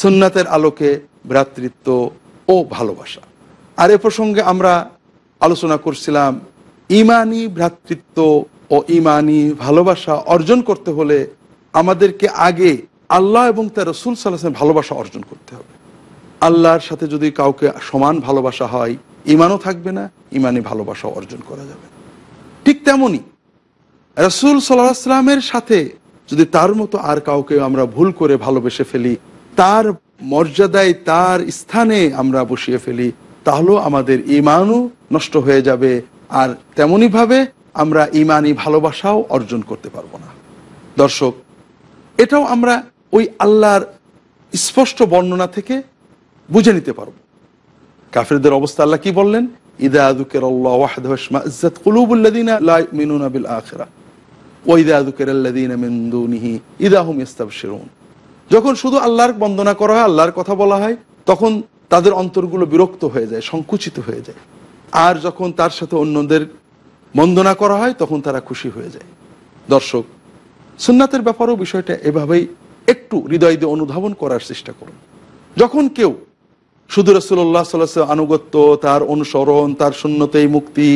সুন্নাতের আলোকে ভ্রাতৃত্ব ও ভালোবাসা আর এ প্রসঙ্গে আমরা আলোচনা করছিলাম ইমানি ভ্রাতৃত্ব ও ইমানি ভালোবাসা অর্জন করতে হলে আমাদেরকে আগে আল্লাহ এবং তার রসুল সাল্লাহ ভালোবাসা অর্জন করতে হবে আল্লাহর সাথে যদি কাউকে সমান ভালোবাসা হয় ইমানও থাকবে না ইমানি ভালোবাসা অর্জন করা যাবে ঠিক তেমনই রসুল সাল্লাহ আসলামের সাথে যদি তার মতো আর কাউকে আমরা ভুল করে ভালোবেসে ফেলি তার মর্যাদায় তার স্থানে আমরা বসিয়ে ফেলি তাহলেও আমাদের ইমানও নষ্ট হয়ে যাবে আর তেমনইভাবে আমরা ইমানই ভালোবাসাও অর্জন করতে পারবো না দর্শক এটাও আমরা ওই আল্লাহর স্পষ্ট বর্ণনা থেকে বুঝে নিতে পারব কাফেরদের অবস্থা আল্লাহ কি বললেন ইদাদুকের আল্লাহ ইদাহুম ইস্তাবশিরুন যখন শুধু আল্লাহর বন্দনা করা হয় আল্লাহর কথা বলা হয় তখন তাদের অন্তরগুলো বিরক্ত হয়ে যায় সংকুচিত হয়ে যায় আর যখন তার সাথে অন্যদের বন্দনা করা হয় তখন তারা খুশি হয়ে যায় দর্শক সুন্নাতের ব্যাপারেও বিষয়টা এভাবেই একটু হৃদয় দিয়ে অনুধাবন করার চেষ্টা করুন যখন কেউ শুধু রসুল্লাহ আনুগত্য তার অনুসরণ তার শূন্যতেই মুক্তি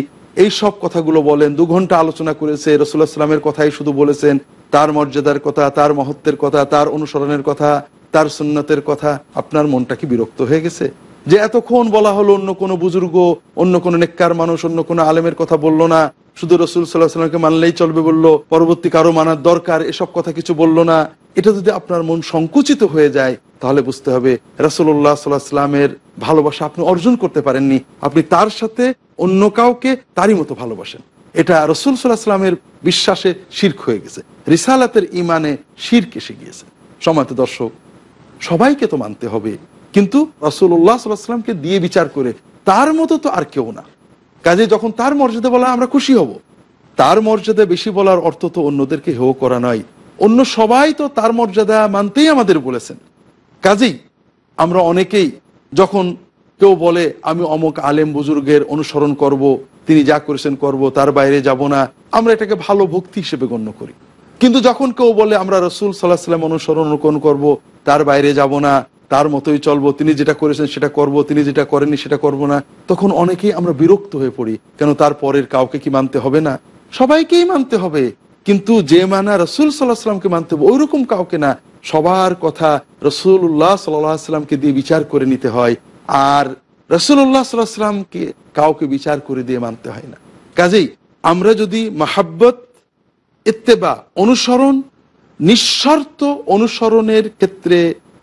এই সব কথাগুলো বলেন দু ঘন্টা আলোচনা করেছে রসুল্লাহ সাল্লামের কথাই শুধু বলেছেন তার মর্যাদার কথা তার মহত্বের কথা তার অনুসরণের কথা তার সুন্নতের কথা আপনার মনটা কি বিরক্ত হয়ে গেছে যে এতক্ষণ বলা হলো অন্য কোনো বুজুর্গ অন্য কোনো নেককার মানুষ অন্য কোনো আলেমের কথা বললো না শুধু রসুল সাল্লাহামকে মানলেই চলবে বলল পরবর্তী কারো মানার দরকার এসব কথা কিছু বলল না এটা যদি আপনার মন সংকুচিত হয়ে যায় তাহলে বুঝতে হবে রাসুল্লাহ সাল্লাহামের ভালোবাসা আপনি অর্জন করতে পারেননি আপনি তার সাথে অন্য কাউকে তারই মতো ভালোবাসেন এটা রসুল সাল্লাহামের বিশ্বাসে শির্ক হয়ে গেছে রিসালাতের ইমানে শির্ক এসে গিয়েছে সময়ত দর্শক সবাইকে তো মানতে হবে কিন্তু রসুল্লাহ সাল্লাহ সাল্লামকে দিয়ে বিচার করে তার মতো তো আর কেউ না কাজে যখন তার মর্যাদা বলা আমরা খুশি হব তার মর্যাদা বেশি বলার অর্থ তো অন্যদেরকে হেও করা নয় অন্য সবাই তো তার মর্যাদা মানতেই আমাদের বলেছেন কাজেই আমরা অনেকেই যখন কেউ বলে আমি অমক আলেম বুজুর্গের অনুসরণ করব তিনি যা করেছেন করব তার বাইরে যাব না আমরা এটাকে ভালো ভক্তি হিসেবে গণ্য করি কিন্তু যখন কেউ বলে আমরা রসুল সাল্লাহ সাল্লাম অনুসরণ অনুকরণ করব তার বাইরে যাব না তার মতোই চলবো তিনি যেটা করেছেন সেটা করব তিনি যেটা করেননি সেটা করব না তখন অনেকেই আমরা বিরক্ত হয়ে পড়ি কেন তার পরের কাউকে কি মানতে হবে না সবাইকেই মানতে হবে কিন্তু যে মানা রসুল সাল্লাহ সাল্লামকে মানতে হবে ওইরকম কাউকে না সবার কথা রসুল্লাহ সাল্লাহ সাল্লামকে দিয়ে বিচার করে নিতে হয় আর রসুল্লাহ সাল্লাহ সাল্লামকে কাউকে বিচার করে দিয়ে মানতে হয় না কাজেই আমরা যদি মাহাব্বত ইত্তেবা অনুসরণ নিঃশর্ত অনুসরণের ক্ষেত্রে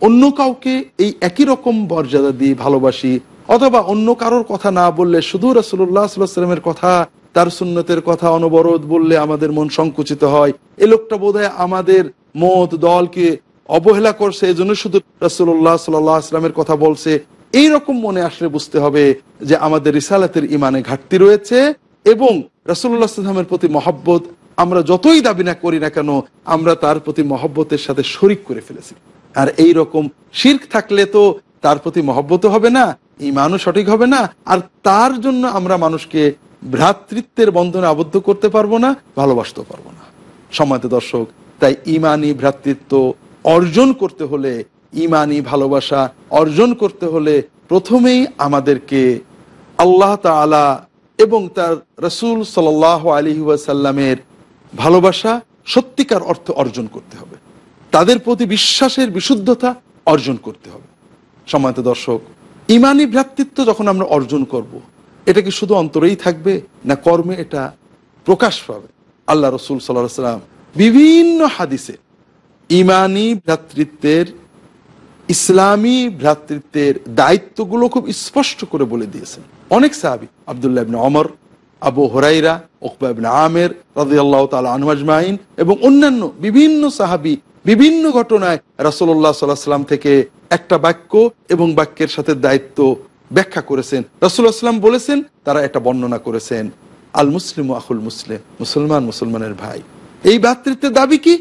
অন্য কাউকে এই একই রকম মর্যাদা দিয়ে ভালোবাসি অথবা অন্য কারোর কথা না বললে শুধু রাসুল্লাহ সাল্লামের কথা তার সুন্নতের কথা অনবরত বললে আমাদের মন সংকুচিত হয় এ লোকটা বোধ আমাদের মত দলকে অবহেলা করছে এই জন্য শুধু রাসুল্লাহ সাল্লামের কথা বলছে এই রকম মনে আসলে বুঝতে হবে যে আমাদের রিসালাতের ইমানে ঘাটতি রয়েছে এবং রাসুল্লাহ সাল্লামের প্রতি মহব্বত আমরা যতই দাবি না করি না কেন আমরা তার প্রতি মহব্বতের সাথে শরিক করে ফেলেছি আর এই রকম শির্ক থাকলে তো তার প্রতি মহব্বত হবে না ইমানও সঠিক হবে না আর তার জন্য আমরা মানুষকে ভ্রাতৃত্বের বন্ধনে আবদ্ধ করতে পারবো না ভালোবাসতে পারবো না সময় দর্শক তাই ইমানি ভ্রাতৃত্ব অর্জন করতে হলে ইমানি ভালোবাসা অর্জন করতে হলে প্রথমেই আমাদেরকে আল্লাহ তালা এবং তার রসুল সাল আলী ওয়াসাল্লামের ভালোবাসা সত্যিকার অর্থ অর্জন করতে হবে তাদের প্রতি বিশ্বাসের বিশুদ্ধতা অর্জন করতে হবে সম্মানিত দর্শক ইমানি ভ্রাতৃত্ব যখন আমরা অর্জন করব। এটা কি শুধু অন্তরেই থাকবে না কর্মে এটা প্রকাশ পাবে আল্লাহ রসুল সাল্লাহ সাল্লাম বিভিন্ন হাদিসে ইমানি ভ্রাতৃত্বের ইসলামী ভ্রাতৃত্বের দায়িত্বগুলো খুব স্পষ্ট করে বলে দিয়েছেন অনেক সাহাবি আবদুল্লাহ ইবনে অমর আবু হরাইরা ওকবা ইবনে আমের রাজিয়াল্লাহ তাল আনমাজমাইন এবং অন্যান্য বিভিন্ন সাহাবি বিভিন্ন ঘটনায় রাসোল্লা সাল্লাম থেকে একটা বাক্য এবং বাক্যের সাথে দায়িত্ব ব্যাখ্যা করেছেন রাসুল্লাহ সাল্লাম বলেছেন তারা এটা বর্ণনা করেছেন আল মুসলিম আহুল মুসলিম মুসলমান মুসলমানের ভাই এই ভাতৃত্বের দাবি কি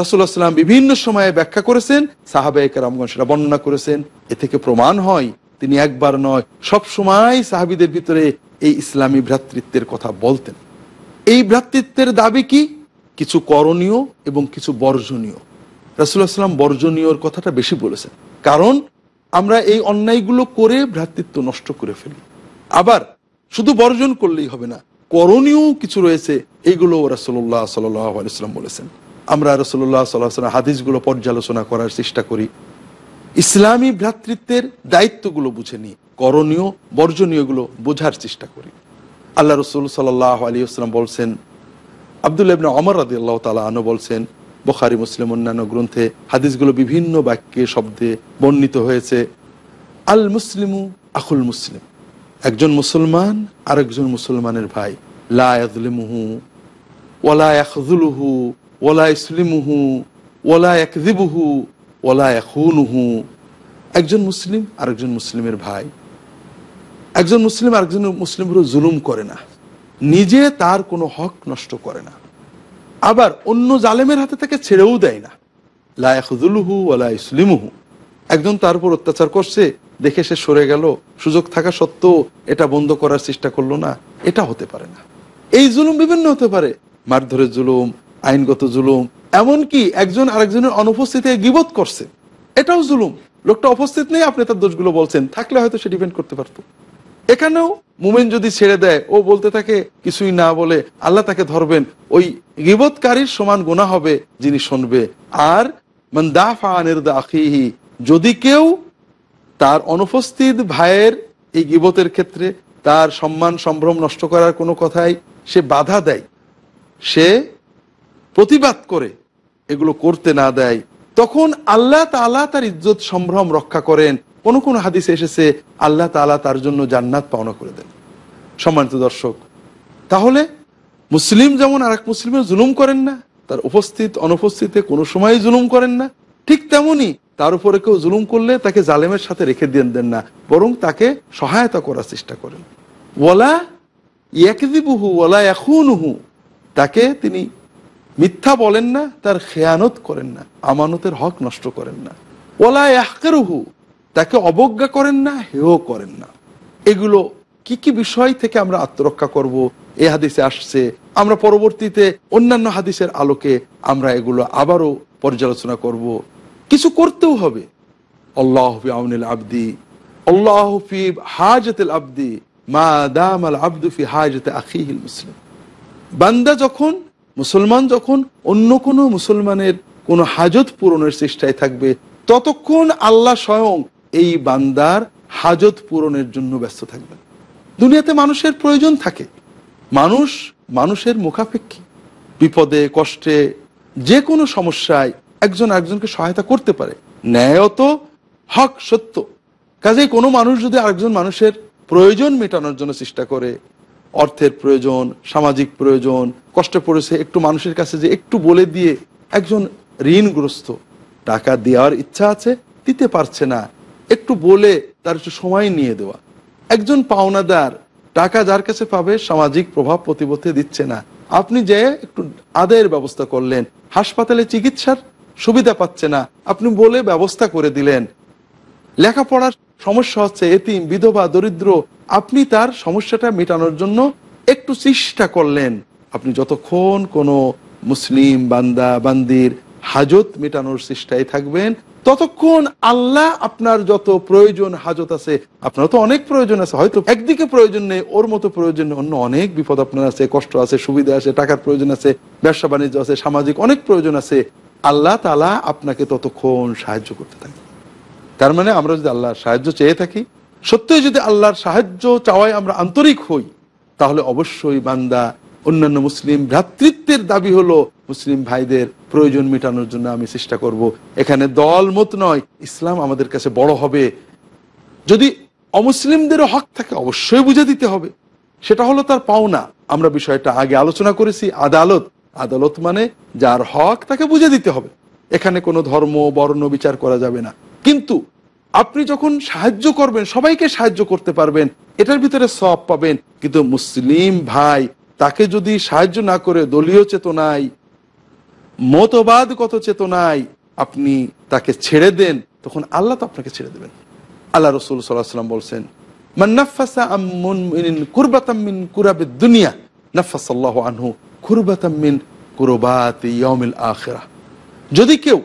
রাসুল্লাহাম বিভিন্ন সময়ে ব্যাখ্যা করেছেন সাহাবাহিক রামগঞ্জ সেটা বর্ণনা করেছেন এ থেকে প্রমাণ হয় তিনি একবার নয় সব সময় সাহাবিদের ভিতরে এই ইসলামী ভ্রাতৃত্বের কথা বলতেন এই ভ্রাতৃত্বের দাবি কি কিছু করণীয় এবং কিছু বর্জনীয় রাসুল্লাহ সাল্লাম বর্জনীয়র কথাটা বেশি বলেছেন কারণ আমরা এই অন্যায়গুলো করে ভ্রাতৃত্ব নষ্ট করে ফেলি আবার শুধু বর্জন করলেই হবে না করণীয় কিছু রয়েছে এইগুলো রাসুল্লাহ সাল্লাম বলেছেন আমরা রসল্লাহ সাল্লাহ হাদিসগুলো পর্যালোচনা করার চেষ্টা করি ইসলামী ভ্রাতৃত্বের দায়িত্বগুলো বুঝে নিই করণীয় বর্জনীয়গুলো বোঝার চেষ্টা করি আল্লাহ রসুল সাল্লাহ আলী আসসালাম বলছেন আবদুল ইবনা অমর রাদি আল্লাহ তালা আনো বলছেন বখারি মুসলিম অন্যান্য গ্রন্থে হাদিসগুলো বিভিন্ন বাক্যে শব্দে বর্ণিত হয়েছে আল মুসলিমু আখুল মুসলিম একজন মুসলমান আর একজন মুসলমানের ভাই লাহু ওলা একজুলুহু ওলা ইসলিমুহু ওলা একদিবুহু ওলা এখুনুহু একজন মুসলিম একজন মুসলিমের ভাই একজন মুসলিম আরেকজন মুসলিম জুলুম করে না নিজে তার কোনো হক নষ্ট করে না আবার অন্য জালেমের হাতে তাকে ছেড়েও দেয় না লায়াকুজুলুহু ওলা ইসলিমুহু একজন তার উপর অত্যাচার করছে দেখে সে সরে গেল সুযোগ থাকা সত্ত্বেও এটা বন্ধ করার চেষ্টা করলো না এটা হতে পারে না এই জুলুম বিভিন্ন হতে পারে মারধরের জুলুম আইনগত জুলুম এমনকি একজন আরেকজনের অনুপস্থিতি গিবত করছে এটাও জুলুম লোকটা উপস্থিত নেই আপনি তার দোষগুলো বলছেন থাকলে হয়তো সে ডিপেন্ড করতে পারতো এখানেও মুমিন যদি ছেড়ে দেয় ও বলতে থাকে কিছুই না বলে আল্লাহ তাকে ধরবেন ওই গিবতকারীর সমান গোনা হবে যিনি শুনবে আর আখিহি যদি কেউ তার অনুপস্থিত ভাইয়ের এই গিবতের ক্ষেত্রে তার সম্মান সম্ভ্রম নষ্ট করার কোনো কথাই সে বাধা দেয় সে প্রতিবাদ করে এগুলো করতে না দেয় তখন আল্লাহ তালা তার ইজ্জত সম্ভ্রম রক্ষা করেন কোনো কোনো হাদিসে এসেছে আল্লাহ তালা তার জন্য জান্নাত পাওনা করে দেন সম্মানিত দর্শক তাহলে মুসলিম যেমন আর এক মুসলিমের জুলুম করেন না তার উপস্থিত অনুপস্থিতে কোনো সময় জুলুম করেন না ঠিক তেমনই তার উপরে কেউ জুলুম করলে তাকে জালেমের সাথে রেখে দিয়ে দেন না বরং তাকে সহায়তা করার চেষ্টা করেন ওলা ইয়াকিদিবুহু ওলা এখনহু তাকে তিনি মিথ্যা বলেন না তার খেয়ানত করেন না আমানতের হক নষ্ট করেন না ওলা ইয়াহকেরুহু তাকে অবজ্ঞা করেন না হেও করেন না এগুলো কি কি বিষয় থেকে আমরা আত্মরক্ষা করব এ হাদিসে আসছে আমরা পরবর্তীতে অন্যান্য হাদিসের আলোকে আমরা এগুলো আবারও পর্যালোচনা করব কিছু করতেও হবে আল্লাহফি আউনিল আবদি আল্লাহফি হাজতেল আব্দি মা দাম আল আবদুফি হাজতে আখিহিল মুসলিম বান্দা যখন মুসলমান যখন অন্য কোনো মুসলমানের কোনো হাজত পূরণের চেষ্টায় থাকবে ততক্ষণ আল্লাহ স্বয়ং এই বান্দার হাজত পূরণের জন্য ব্যস্ত থাকবেন দুনিয়াতে মানুষের প্রয়োজন থাকে মানুষ মানুষের মুখাপেক্ষী বিপদে কষ্টে যে কোনো সমস্যায় একজন একজনকে সহায়তা করতে পারে ন্যায়ত হক সত্য কাজেই কোনো মানুষ যদি আরেকজন মানুষের প্রয়োজন মেটানোর জন্য চেষ্টা করে অর্থের প্রয়োজন সামাজিক প্রয়োজন কষ্টে পড়েছে একটু মানুষের কাছে যে একটু বলে দিয়ে একজন ঋণগ্রস্ত টাকা দেওয়ার ইচ্ছা আছে দিতে পারছে না একটু বলে তার একটু সময় নিয়ে দেওয়া একজন পাওনাদার টাকা যার কাছে পাবে সামাজিক প্রভাব প্রতিপথে দিচ্ছে না আপনি যে একটু আদায়ের ব্যবস্থা করলেন হাসপাতালে চিকিৎসার সুবিধা পাচ্ছে না আপনি বলে ব্যবস্থা করে দিলেন লেখাপড়ার সমস্যা হচ্ছে এতিম বিধবা দরিদ্র আপনি তার সমস্যাটা মেটানোর জন্য একটু চেষ্টা করলেন আপনি যতক্ষণ কোনো মুসলিম বান্দা বান্দির হাজত মেটানোর চেষ্টায় থাকবেন ততক্ষণ আল্লাহ আপনার যত প্রয়োজন হাজত আছে আপনার তো অনেক প্রয়োজন আছে হয়তো একদিকে প্রয়োজন নেই ওর মতো প্রয়োজন অন্য অনেক বিপদ আপনার আছে কষ্ট আছে সুবিধা আছে টাকার প্রয়োজন আছে ব্যবসা বাণিজ্য আছে সামাজিক অনেক প্রয়োজন আছে আল্লাহ তালা আপনাকে ততক্ষণ সাহায্য করতে থাকে তার মানে আমরা যদি আল্লাহর সাহায্য চেয়ে থাকি সত্যি যদি আল্লাহর সাহায্য চাওয়ায় আমরা আন্তরিক হই তাহলে অবশ্যই বান্দা অন্যান্য মুসলিম ভ্রাতৃত্বের দাবি হলো মুসলিম ভাইদের প্রয়োজন মেটানোর জন্য আমি চেষ্টা করব। এখানে দল মত নয় ইসলাম আমাদের কাছে বড় হবে যদি অমুসলিমদেরও হক থাকে অবশ্যই বুঝে দিতে হবে সেটা হলো তার পাওনা আমরা বিষয়টা আগে আলোচনা করেছি আদালত আদালত মানে যার হক তাকে বুঝে দিতে হবে এখানে কোনো ধর্ম বর্ণ বিচার করা যাবে না কিন্তু আপনি যখন সাহায্য করবেন সবাইকে সাহায্য করতে পারবেন এটার ভিতরে সব পাবেন কিন্তু মুসলিম ভাই তাকে যদি সাহায্য না করে দলীয় চেতনায় মতবাদগত চেতনায় আপনি তাকে ছেড়ে দেন তখন আল্লাহ তো আপনাকে ছেড়ে দেবেন আল্লাহ রসুল সাল্লাহ সাল্লাম বলছেন কুরাবে দুনিয়া নাফাসাল্লাহ কুরবাত যদি কেউ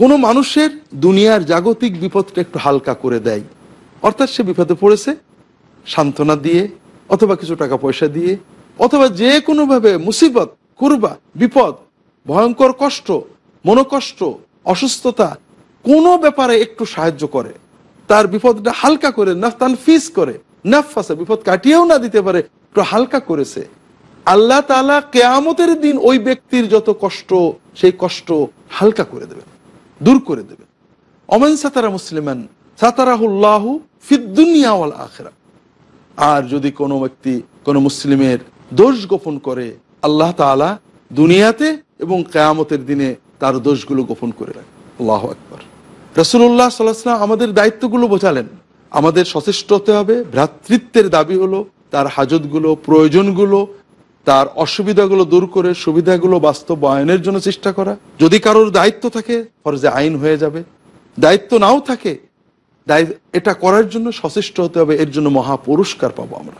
কোনো মানুষের দুনিয়ার জাগতিক বিপদটা একটু হালকা করে দেয় অর্থাৎ সে বিপদে পড়েছে সান্ত্বনা দিয়ে অথবা কিছু টাকা পয়সা দিয়ে অথবা যে কোনোভাবে মুসিবত কুরবা বিপদ ভয়ঙ্কর কষ্ট মনোকষ্ট অসুস্থতা কোনো ব্যাপারে একটু সাহায্য করে তার বিপদটা হালকা করে না তানফিস করে নাফাসে বিপদ কাটিয়েও না দিতে পারে একটু হালকা করেছে আল্লাহ তালা কেয়ামতের দিন ওই ব্যক্তির যত কষ্ট সেই কষ্ট হালকা করে দেবে দূর করে দেবে অমেন সাতারা মুসলিমান সাতারাহুল্লাহু ফিদ্দুনিয়াওয়াল আখরা আর যদি কোনো ব্যক্তি কোনো মুসলিমের দোষ গোপন করে আল্লাহ তালা দুনিয়াতে এবং কেয়ামতের দিনে তার দোষগুলো গোপন করে রাখে আল্লাহ একবার রসুল্লাহ সাল্লাহাম আমাদের দায়িত্বগুলো বোঝালেন আমাদের সচেষ্ট হতে হবে ভ্রাতৃত্বের দাবি হলো তার হাজতগুলো প্রয়োজনগুলো তার অসুবিধাগুলো দূর করে সুবিধাগুলো বাস্তবায়নের জন্য চেষ্টা করা যদি কারোর দায়িত্ব থাকে ফরজে আইন হয়ে যাবে দায়িত্ব নাও থাকে এটা করার জন্য সচেষ্ট হতে হবে এর জন্য মহা পুরস্কার পাবো আমরা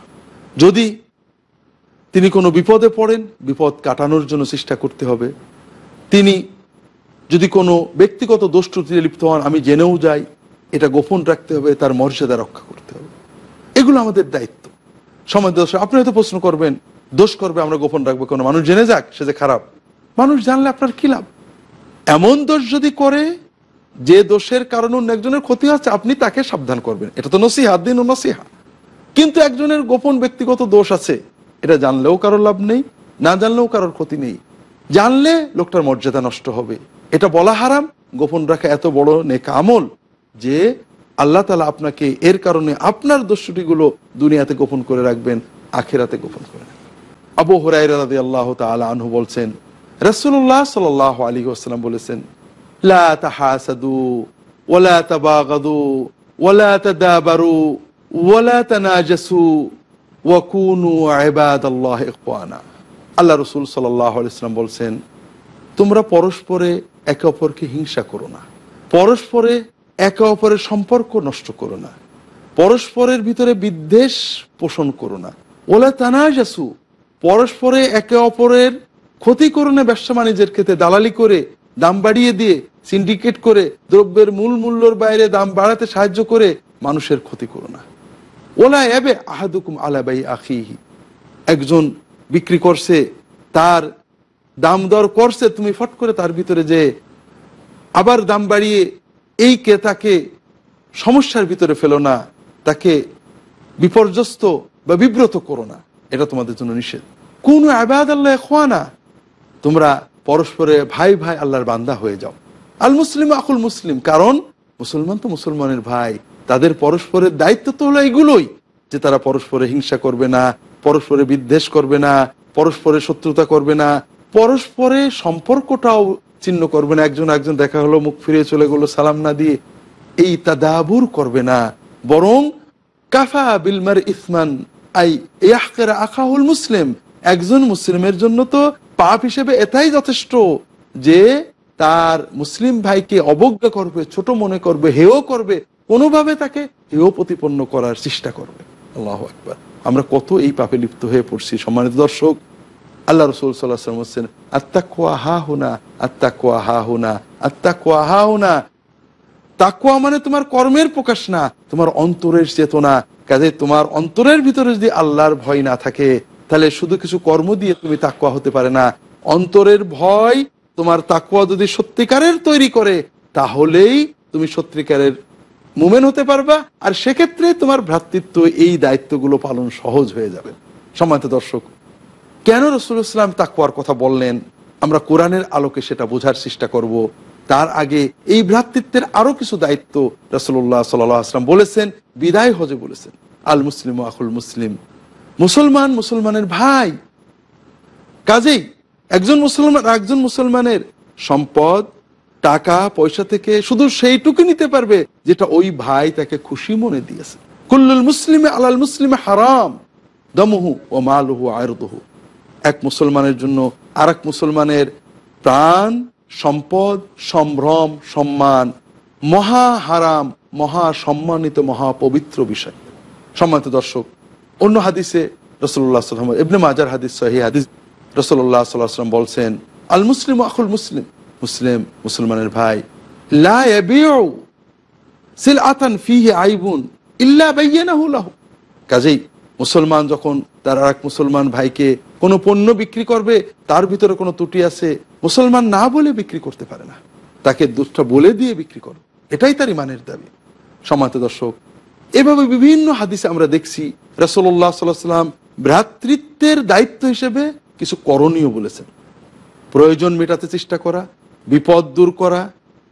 যদি তিনি কোনো বিপদে পড়েন বিপদ কাটানোর জন্য চেষ্টা করতে হবে তিনি যদি কোনো ব্যক্তিগত দোষ লিপ্ত হন আমি জেনেও যাই এটা গোপন রাখতে হবে তার মর্যাদা রক্ষা করতে হবে এগুলো আমাদের দায়িত্ব সময় দোষ আপনি হয়তো প্রশ্ন করবেন দোষ করবে আমরা গোপন রাখবো কোনো মানুষ জেনে যাক সে যে খারাপ মানুষ জানলে আপনার কি লাভ এমন দোষ যদি করে যে দোষের কারণে অন্য একজনের ক্ষতি হচ্ছে আপনি তাকে সাবধান করবেন এটা তো নসিহা দিন ও নসিহা কিন্তু একজনের গোপন ব্যক্তিগত দোষ আছে এটা জানলেও কারোর লাভ নেই না জানলেও কারোর ক্ষতি নেই জানলে লোকটার মর্যাদা নষ্ট হবে এটা বলা হারাম গোপন রাখা এত বড় নেক আমল যে আল্লাহ তালা আপনাকে এর কারণে আপনার দস্যুটিগুলো দুনিয়াতে গোপন করে রাখবেন আখেরাতে গোপন করে আবু হরাই রাজি আল্লাহ তালা আনহু বলছেন রসুল্লাহ সাল আলী আসসালাম বলেছেন ওলা তাবাগাদু ওলা তাদাবারু ওলা তানাজাসু আল্লাহ আল্লাহ রসুল সাল্লাম ইসলাম বলছেন তোমরা পরস্পরে একে অপরকে হিংসা করো না পরস্পরে একে অপরের সম্পর্ক নষ্ট করো না পরস্পরের ভিতরে বিদ্বেষ পোষণ করো না ওলা তানাজাসু পরস্পরে একে অপরের ক্ষতি করো না ব্যবসা বাণিজ্যের ক্ষেত্রে দালালি করে দাম বাড়িয়ে দিয়ে সিন্ডিকেট করে দ্রব্যের মূল মূল্যর বাইরে দাম বাড়াতে সাহায্য করে মানুষের ক্ষতি করো না ওলা এবে আহাদুকুম আলাবাই আখিহি একজন বিক্রি করছে তার দাম দর করছে তুমি ফট করে তার ভিতরে যে আবার দাম বাড়িয়ে এই ক্রেতাকে সমস্যার ভিতরে ফেলো না তাকে বিপর্যস্ত বা বিব্রত করো না এটা তোমাদের জন্য নিষেধ কোন আবাদ আল্লাহ খোয়া না তোমরা পরস্পরে ভাই ভাই আল্লাহর বান্দা হয়ে যাও আল মুসলিম আকুল মুসলিম কারণ মুসলমান তো মুসলমানের ভাই তাদের পরস্পরের দায়িত্ব তো হলো এগুলোই যে তারা পরস্পরে হিংসা করবে না পরস্পরে বিদ্বেষ করবে না পরস্পরে শত্রুতা করবে না পরস্পরে সম্পর্কটাও চিহ্ন করবে না একজন একজন দেখা হলো মুখ ফিরিয়ে চলে গেলো সালাম না দিয়ে এই তাদাবুর করবে না বরং কাফা বিলমার ইসমান আই ইয়াহকের আখাহুল মুসলিম একজন মুসলিমের জন্য তো পাপ হিসেবে এটাই যথেষ্ট যে তার মুসলিম ভাইকে অবজ্ঞা করবে ছোট মনে করবে হেও করবে কোনোভাবে তাকে হেয় প্রতিপন্ন করার চেষ্টা করবে আল্লাহ একবার আমরা কত এই পাপে লিপ্ত হয়ে পড়ছি সম্মানিত দর্শক আল্লাহ রসুল সাল্লাহাম হচ্ছেন কোয়া হা হুনা কোয়া হা হুনা কোয়া হা হুনা তাকুয়া মানে তোমার কর্মের প্রকাশ না তোমার অন্তরের চেতনা কাজে তোমার অন্তরের ভিতরে যদি আল্লাহর ভয় না থাকে তাহলে শুধু কিছু কর্ম দিয়ে তুমি তাকুয়া হতে পারে না অন্তরের ভয় তোমার তাকুয়া যদি সত্যিকারের তৈরি করে তাহলেই তুমি সত্যিকারের মোমেন হতে পারবা আর সেক্ষেত্রে তোমার ভ্রাতৃত্ব এই দায়িত্বগুলো পালন সহজ হয়ে যাবে সম্মানিত দর্শক কেন রসুল ইসলাম তাকুয়ার কথা বললেন আমরা কোরআনের আলোকে সেটা বোঝার চেষ্টা করব তার আগে এই ভ্রাতৃত্বের আরো কিছু দায়িত্ব রসুল্লাহ সাল্লাহ আসলাম বলেছেন বিদায় হজে বলেছেন আল মুসলিম আখুল মুসলিম মুসলমান মুসলমানের ভাই কাজেই একজন মুসলমান একজন মুসলমানের সম্পদ টাকা পয়সা থেকে শুধু সেইটুকু নিতে পারবে যেটা ওই ভাই তাকে খুশি মনে দিয়েছে কুল্লুল মুসলিমে আলাল মুসলিমে হারাম দমহু ও মালহু আয়রদহু এক মুসলমানের জন্য আর মুসলমানের প্রাণ সম্পদ সম্ভ্রম সম্মান মহা হারাম মহা সম্মানিত মহা পবিত্র বিষয় সম্মানিত দর্শক অন্য হাদিসে রসল্লাহ ইবনে মাজার হাদিস সহি হাদিস রসল্লাহ সাল্লাহ বলছেন আল মুসলিম আখুল মুসলিম মুসলিম মুসলমানের ভাই ইল্লা কাজেই মুসলমান যখন তার এক মুসলমান ভাইকে কোনো পণ্য বিক্রি করবে তার ভিতরে কোনো ত্রুটি আছে মুসলমান না বলে বিক্রি করতে পারে না তাকে দুষ্ট বলে দিয়ে বিক্রি করো এটাই তার ইমানের দাবি সমাজ দর্শক এভাবে বিভিন্ন হাদিসে আমরা দেখছি রসল্লাহ সাল্লাম ভ্রাতৃত্বের দায়িত্ব হিসেবে কিছু করণীয় বলেছেন প্রয়োজন মেটাতে চেষ্টা করা বিপদ দূর করা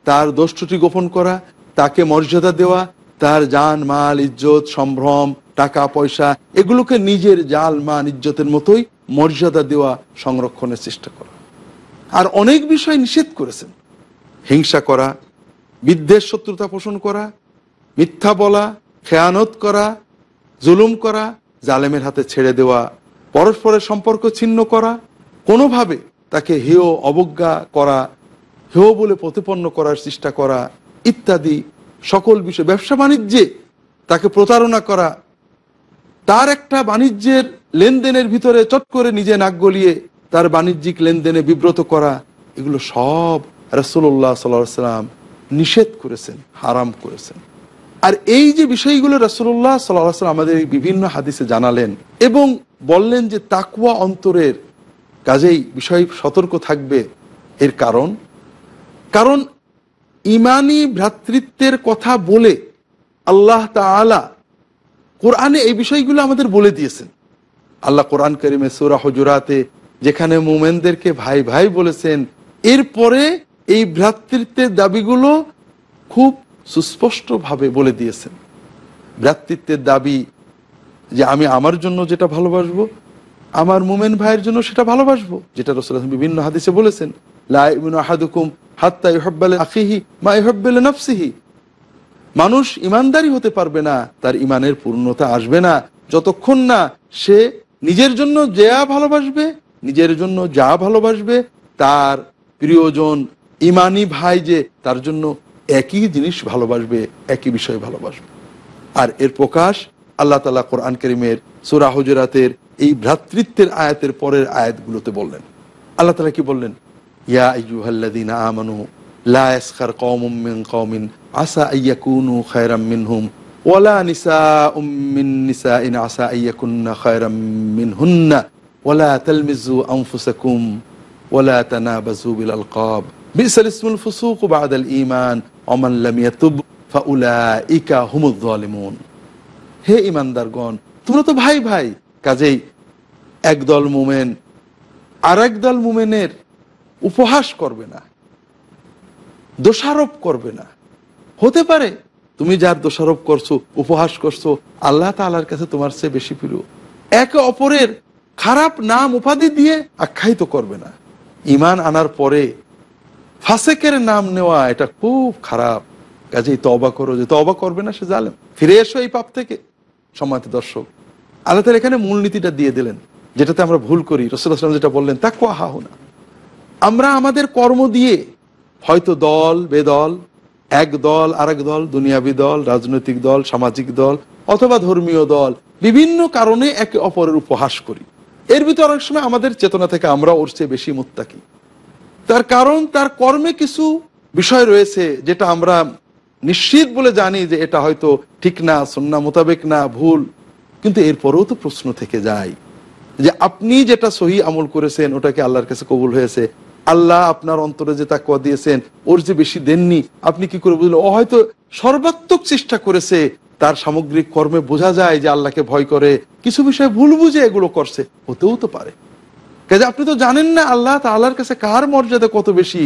তার দোষটি গোপন করা তাকে মর্যাদা দেওয়া তার জান মাল ইজ্জত সম্ভ্রম টাকা পয়সা এগুলোকে নিজের জাল মান ইজ্জতের মতোই মর্যাদা দেওয়া সংরক্ষণের চেষ্টা করা আর অনেক বিষয় নিষেধ করেছেন হিংসা করা বিদ্বেষ শত্রুতা পোষণ করা মিথ্যা বলা খেয়ানত করা জুলুম করা জালেমের হাতে ছেড়ে দেওয়া পরস্পরের সম্পর্ক ছিন্ন করা কোনোভাবে তাকে হেয় অবজ্ঞা করা হেও বলে প্রতিপন্ন করার চেষ্টা করা ইত্যাদি সকল বিষয় ব্যবসা বাণিজ্যে তাকে প্রতারণা করা তার একটা বাণিজ্যের লেনদেনের ভিতরে চট করে নিজে নাক গলিয়ে তার বাণিজ্যিক লেনদেনে বিব্রত করা এগুলো সব রসুল্লাহ সাল্লাম নিষেধ করেছেন হারাম করেছেন আর এই যে বিষয়গুলো রসুল্লাহ সাল্লাম আমাদের বিভিন্ন হাদিসে জানালেন এবং বললেন যে তাকুয়া অন্তরের কাজেই বিষয় সতর্ক থাকবে এর কারণ কারণ ইমানি ভ্রাতৃত্বের কথা বলে আল্লাহ তালা কোরআনে এই বিষয়গুলো আমাদের বলে দিয়েছেন আল্লাহ কোরআন করিমে সোরা হজুরাতে যেখানে মোমেনদেরকে ভাই ভাই বলেছেন এরপরে এই ভ্রাতৃত্বের দাবিগুলো খুব সুস্পষ্টভাবে বলে দিয়েছেন ভ্রাতৃত্বের দাবি যে আমি আমার জন্য যেটা ভালোবাসবো আমার মোমেন ভাইয়ের জন্য সেটা ভালোবাসবো যেটা রসুল বিভিন্ন হাদিসে বলেছেন লাইমুন আহাদুকুম মা মানুষ ইমানদারি হতে পারবে না তার ইমানের পূর্ণতা আসবে না যতক্ষণ না সে নিজের জন্য যা ভালোবাসবে নিজের জন্য যা ভালোবাসবে তার প্রিয়জন ইমানি ভাই যে তার জন্য একই জিনিস ভালোবাসবে একই বিষয় ভালোবাসবে আর এর প্রকাশ আল্লাহ তালা কোরআন করিমের সুরা হজরাতের এই ভ্রাতৃত্বের আয়াতের পরের আয়াতগুলোতে বললেন আল্লাহ তালা কি বললেন يا أيها الذين آمنوا لا يسخر قوم من قوم عسى أن يكونوا خيرا منهم ولا نساء من نساء عسى أن يكن خيرا منهن ولا تلمزوا أنفسكم ولا تنابزوا بالألقاب بئس الاسم الفسوق بعد الإيمان ومن لم يتب فأولئك هم الظالمون হে إيمان তোমরা তো ভাই ভাই কাজেই একদল المؤمن আর একদল উপহাস করবে না দোষারোপ করবে না হতে পারে তুমি যার দোষারোপ করছো উপহাস করছো আল্লাহ তালার কাছে তোমার সে বেশি প্রিয় একে অপরের খারাপ নাম উপাধি দিয়ে আখ্যায়িত করবে না ইমান আনার পরে ফাসেকের নাম নেওয়া এটা খুব খারাপ কাজেই তবা করো যে তবা করবে না সে জালেম ফিরে এসো এই পাপ থেকে সময় দর্শক আল্লাহ তালা এখানে মূলনীতিটা দিয়ে দিলেন যেটাতে আমরা ভুল করি রসুল আসলাম যেটা বললেন তা কোয়া হাহু না আমরা আমাদের কর্ম দিয়ে হয়তো দল বেদল এক দল আরেক দল দুনিয়াবি দল রাজনৈতিক দল সামাজিক দল অথবা ধর্মীয় দল বিভিন্ন কারণে একে অপরের উপহাস করি এর ভিতরে অনেক সময় আমাদের চেতনা থেকে আমরা ওর চেয়ে বেশি মুত্তাকি তার কারণ তার কর্মে কিছু বিষয় রয়েছে যেটা আমরা নিশ্চিত বলে জানি যে এটা হয়তো ঠিক না সন্না মোতাবেক না ভুল কিন্তু এরপরেও তো প্রশ্ন থেকে যায় যে আপনি যেটা সহি আমল করেছেন ওটাকে আল্লাহর কাছে কবুল হয়েছে আল্লাহ আপনার অন্তরে যে তাকুয়া দিয়েছেন ওর যে বেশি দেননি আপনি কি করে বুঝলেন ও হয়তো সর্বাত্মক চেষ্টা করেছে তার সামগ্রিক কর্মে বোঝা যায় যে আল্লাহকে ভয় করে কিছু বিষয়ে ভুল বুঝে এগুলো করছে হতেও তো পারে কাজে আপনি তো জানেন না আল্লাহ তা আল্লাহর কাছে কার মর্যাদা কত বেশি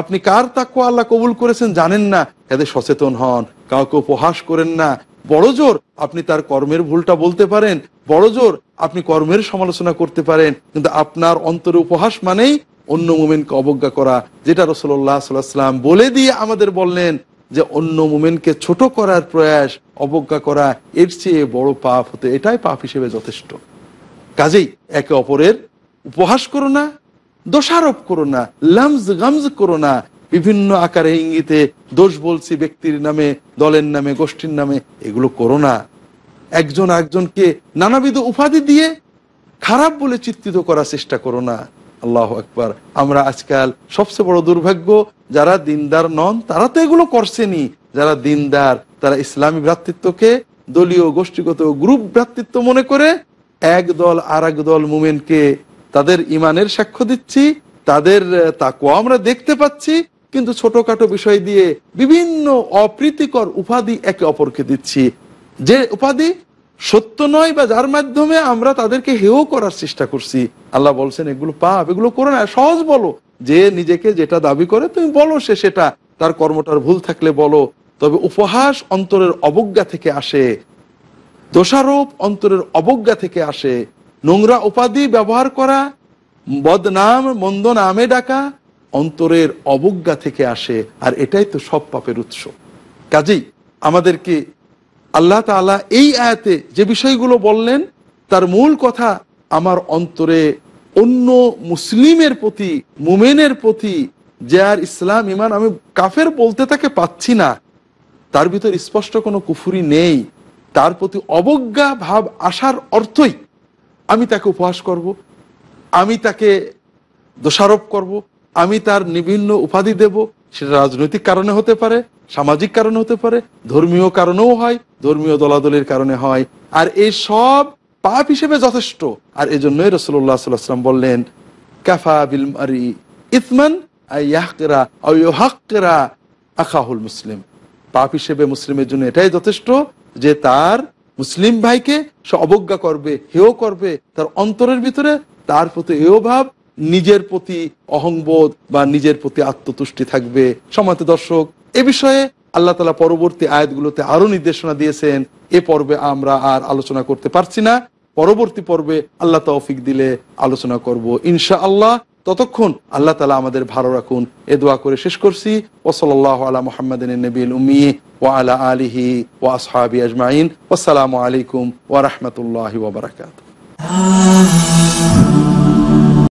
আপনি কার তাকু আল্লাহ কবুল করেছেন জানেন না কাজে সচেতন হন কাউকে উপহাস করেন না বড় জোর আপনি তার কর্মের ভুলটা বলতে পারেন বড় জোর আপনি কর্মের সমালোচনা করতে পারেন কিন্তু আপনার অন্তরে উপহাস মানেই অন্য মোমেনকে অবজ্ঞা করা যেটা রসল্লাহ সাল্লাম বলে দিয়ে আমাদের বললেন যে অন্য মোমেনকে ছোট করার প্রয়াস অবজ্ঞা করা এর চেয়ে বড় পাপ হতে এটাই পাপ হিসেবে যথেষ্ট কাজেই একে অপরের উপহাস করো না দোষারোপ করো না লামজ গামজ করো না বিভিন্ন আকারে ইঙ্গিতে দোষ বলছি ব্যক্তির নামে দলের নামে গোষ্ঠীর নামে এগুলো করো না একজন একজনকে নানাবিধ উপাধি দিয়ে খারাপ বলে চিত্রিত করার চেষ্টা করো না আল্লাহ একবার আমরা আজকাল সবচেয়ে বড় দুর্ভাগ্য যারা দিনদার নন তারা তো এগুলো করছেনি যারা দিনদার তারা ইসলামী ভ্রাতৃত্বকে দলীয় গোষ্ঠীগত গ্রুপ ভ্রাতৃত্ব মনে করে এক দল আর এক দল মুমেনকে তাদের ইমানের সাক্ষ্য দিচ্ছি তাদের তাকু আমরা দেখতে পাচ্ছি কিন্তু ছোটখাটো বিষয় দিয়ে বিভিন্ন অপ্রীতিকর উপাধি একে অপরকে দিচ্ছি যে উপাধি সত্য নয় বা যার মাধ্যমে আমরা তাদেরকে হেও করার চেষ্টা করছি আল্লাহ বলছেন এগুলো পাপ এগুলো করো না সহজ বলো যে নিজেকে যেটা দাবি করে তুমি বলো সে সেটা তার কর্মটার ভুল থাকলে বলো তবে উপহাস অন্তরের অবজ্ঞা থেকে আসে দোষারোপ অন্তরের অবজ্ঞা থেকে আসে নোংরা উপাধি ব্যবহার করা বদনাম মন্দ নামে ডাকা অন্তরের অবজ্ঞা থেকে আসে আর এটাই তো সব পাপের উৎস কাজেই আমাদেরকে আল্লাহ তালা এই আয়াতে যে বিষয়গুলো বললেন তার মূল কথা আমার অন্তরে অন্য মুসলিমের প্রতি মুমেনের প্রতি যে আর ইসলাম ইমান আমি কাফের বলতে তাকে পাচ্ছি না তার ভিতর স্পষ্ট কোনো কুফুরি নেই তার প্রতি অবজ্ঞা ভাব আসার অর্থই আমি তাকে উপহাস করব। আমি তাকে দোষারোপ করব। আমি তার বিভিন্ন উপাধি দেব সেটা রাজনৈতিক কারণে হতে পারে সামাজিক কারণ হতে পারে ধর্মীয় কারণেও হয় ধর্মীয় দলাদলের কারণে হয় আর এই সব পাপ হিসেবে যথেষ্ট আর এজন্যই রসুল্লাহ সাল্লাম বললেন ক্যাফা বিল মারি ইতমান আখাহুল মুসলিম পাপ হিসেবে মুসলিমের জন্য এটাই যথেষ্ট যে তার মুসলিম ভাইকে সে অবজ্ঞা করবে হেও করবে তার অন্তরের ভিতরে তার প্রতি এও ভাব নিজের প্রতি অহংবোধ বা নিজের প্রতি আত্মতুষ্টি থাকবে সমাতে দর্শক এ বিষয়ে আল্লাহ তালা পরবর্তী আয়াতগুলোতে আরও নির্দেশনা দিয়েছেন এ পর্বে আমরা আর আলোচনা করতে পারছি না পরবর্তী পর্বে আল্লাহ তৌফিক দিলে আলোচনা করব ইনশা আল্লাহ ততক্ষণ আল্লাহ তালা আমাদের ভালো রাখুন এ দোয়া করে শেষ করছি ওসলাল্লাহ আলা মোহাম্মদিন নবীল উমি ও আলা আলিহি ও আসহাবি আজমাইন আসসালামু আলাইকুম ওয়া বারাকাতুহু